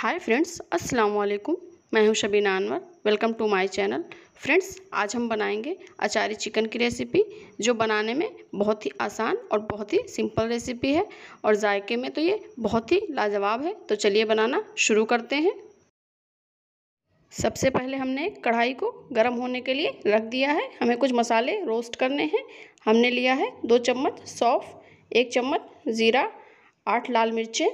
hi friends अस्सलाम वालेकुम मैं हूं Shabina Anwar welcome to my channel friends आज हम बनाएंगे अचारी चिकन की रेसिपी जो बनाने में बहुत ही आसान और बहुत ही सिंपल रेसिपी है और जायके में तो ये बहुत ही लाजवाब है तो चलिए बनाना शुरू करते हैं सबसे पहले हमने कढ़ाई को गर्म होने के लिए रख दिया है हमें कुछ मसाले रोस्ट करने हैं हमने लिया है दो चम्मच सौफ़ एक चम्मच ज़ीरा आठ लाल मिर्चें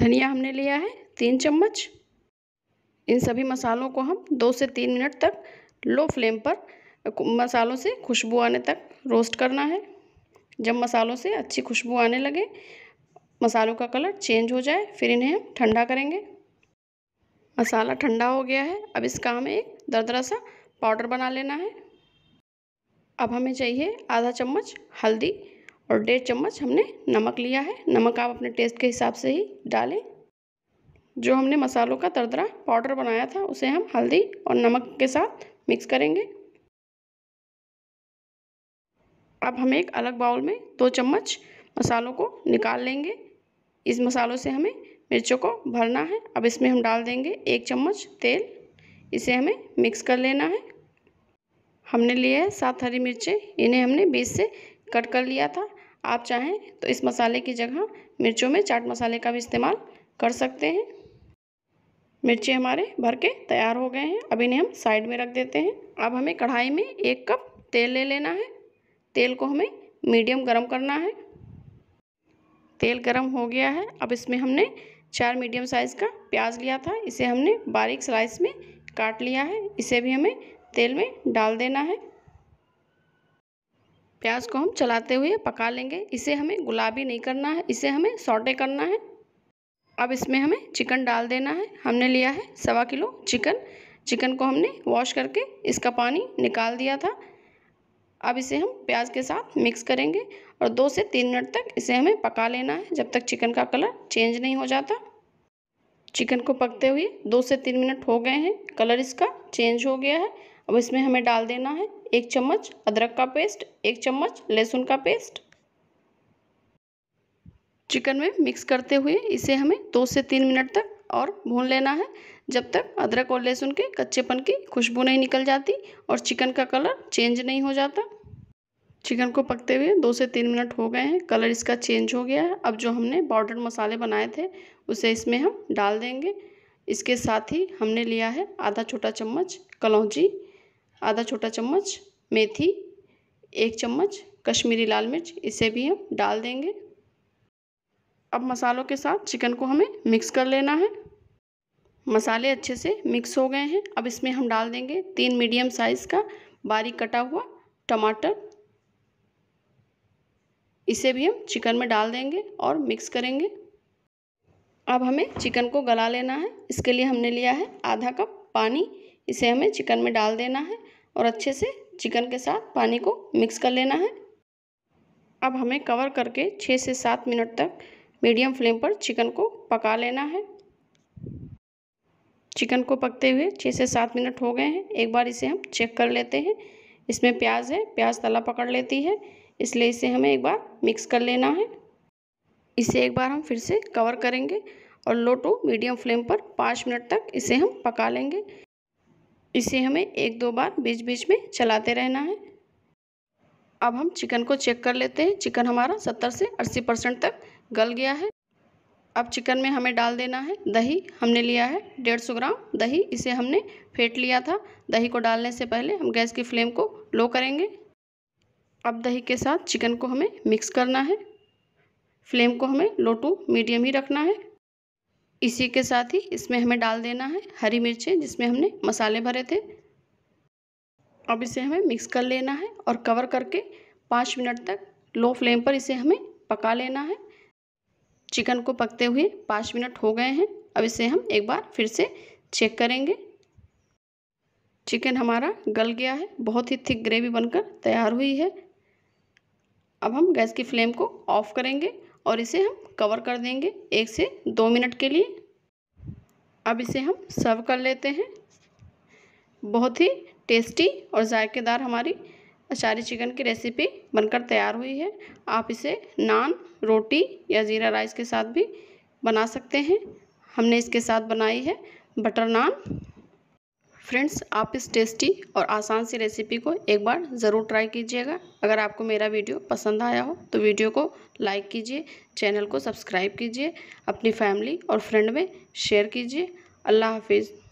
धनिया हमने लिया है तीन चम्मच इन सभी मसालों को हम दो से तीन मिनट तक लो फ्लेम पर मसालों से खुशबू आने तक रोस्ट करना है जब मसालों से अच्छी खुशबू आने लगे मसालों का कलर चेंज हो जाए फिर इन्हें हम ठंडा करेंगे मसाला ठंडा हो गया है अब इसका हमें एक दरदरा सा पाउडर बना लेना है अब हमें चाहिए आधा चम्मच हल्दी और डेढ़ चम्मच हमने नमक लिया है नमक आप अपने टेस्ट के हिसाब से ही डालें जो हमने मसालों का तरदरा पाउडर बनाया था उसे हम हल्दी और नमक के साथ मिक्स करेंगे अब हम एक अलग बाउल में दो चम्मच मसालों को निकाल लेंगे इस मसालों से हमें मिर्चों को भरना है अब इसमें हम डाल देंगे एक चम्मच तेल इसे हमें मिक्स कर लेना है हमने लिया है सात हरी मिर्चें इन्हें हमने बीस से कट कर लिया था आप चाहें तो इस मसाले की जगह मिर्चों में चाट मसाले का भी इस्तेमाल कर सकते हैं मिर्ची हमारे भर के तैयार हो गए हैं अब इन्हें हम साइड में रख देते हैं अब हमें कढ़ाई में एक कप तेल ले लेना है तेल को हमें मीडियम गरम करना है तेल गरम हो गया है अब इसमें हमने चार मीडियम साइज़ का प्याज लिया था इसे हमने बारीक स्लाइस में काट लिया है इसे भी हमें तेल में डाल देना है प्याज को हम चलाते हुए पका लेंगे इसे हमें गुलाबी नहीं करना है इसे हमें सौटे करना है अब इसमें हमें चिकन डाल देना है हमने लिया है सवा किलो चिकन चिकन को हमने वॉश करके इसका पानी निकाल दिया था अब इसे हम प्याज के साथ मिक्स करेंगे और दो से तीन मिनट तक इसे हमें पका लेना है जब तक चिकन का कलर चेंज नहीं हो जाता चिकन को पकते हुए दो से तीन मिनट हो गए हैं कलर इसका चेंज हो गया है अब इसमें हमें डाल देना है एक चम्मच अदरक का पेस्ट एक चम्मच लहसुन का पेस्ट चिकन में मिक्स करते हुए इसे हमें दो से तीन मिनट तक और भून लेना है जब तक अदरक और लहसुन के कच्चेपन की खुशबू नहीं निकल जाती और चिकन का कलर चेंज नहीं हो जाता चिकन को पकते हुए दो से तीन मिनट हो गए हैं कलर इसका चेंज हो गया है अब जो हमने पाउडर मसाले बनाए थे उसे इसमें हम डाल देंगे इसके साथ ही हमने लिया है आधा छोटा चम्मच कलौजी आधा छोटा चम्मच मेथी एक चम्मच कश्मीरी लाल मिर्च इसे भी हम डाल देंगे अब मसालों के साथ चिकन को हमें मिक्स कर लेना है मसाले अच्छे से मिक्स हो गए हैं अब इसमें हम डाल देंगे तीन मीडियम साइज़ का बारीक कटा हुआ टमाटर इसे भी हम चिकन में डाल देंगे और मिक्स करेंगे अब हमें चिकन को गला लेना है इसके लिए हमने लिया है आधा कप पानी इसे हमें चिकन में डाल देना है और अच्छे से चिकन के साथ पानी को मिक्स कर लेना है अब हमें कवर करके छः से सात मिनट तक मीडियम फ्लेम पर चिकन को पका लेना है चिकन को पकते हुए छः से सात मिनट हो गए हैं एक बार इसे हम चेक कर लेते हैं इसमें प्याज है प्याज तला पकड़ लेती है इसलिए इसे हमें एक बार मिक्स कर लेना है इसे एक बार हम फिर से कवर करेंगे और लो टू मीडियम फ्लेम पर पाँच मिनट तक इसे हम पका लेंगे इसे हमें एक दो बार बीच बीच में चलाते रहना है अब हम चिकन को चेक कर लेते हैं चिकन हमारा 70 से 80 परसेंट तक गल गया है अब चिकन में हमें डाल देना है दही हमने लिया है डेढ़ सौ ग्राम दही इसे हमने फेंट लिया था दही को डालने से पहले हम गैस की फ्लेम को लो करेंगे अब दही के साथ चिकन को हमें मिक्स करना है फ्लेम को हमें लो टू मीडियम ही रखना है इसी के साथ ही इसमें हमें डाल देना है हरी मिर्चें जिसमें हमने मसाले भरे थे अब इसे हमें मिक्स कर लेना है और कवर करके पाँच मिनट तक लो फ्लेम पर इसे हमें पका लेना है चिकन को पकते हुए पाँच मिनट हो गए हैं अब इसे हम एक बार फिर से चेक करेंगे चिकन हमारा गल गया है बहुत ही थिक ग्रेवी बनकर तैयार हुई है अब हम गैस की फ्लेम को ऑफ़ करेंगे और इसे हम कवर कर देंगे एक से दो मिनट के लिए अब इसे हम सर्व कर लेते हैं बहुत ही टेस्टी और ज़ायकेदार हमारी अचारी चिकन की रेसिपी बनकर तैयार हुई है आप इसे नान रोटी या ज़ीरा राइस के साथ भी बना सकते हैं हमने इसके साथ बनाई है बटर नान फ्रेंड्स आप इस टेस्टी और आसान सी रेसिपी को एक बार ज़रूर ट्राई कीजिएगा अगर आपको मेरा वीडियो पसंद आया हो तो वीडियो को लाइक कीजिए चैनल को सब्सक्राइब कीजिए अपनी फैमिली और फ्रेंड में शेयर कीजिए अल्लाह हाफिज़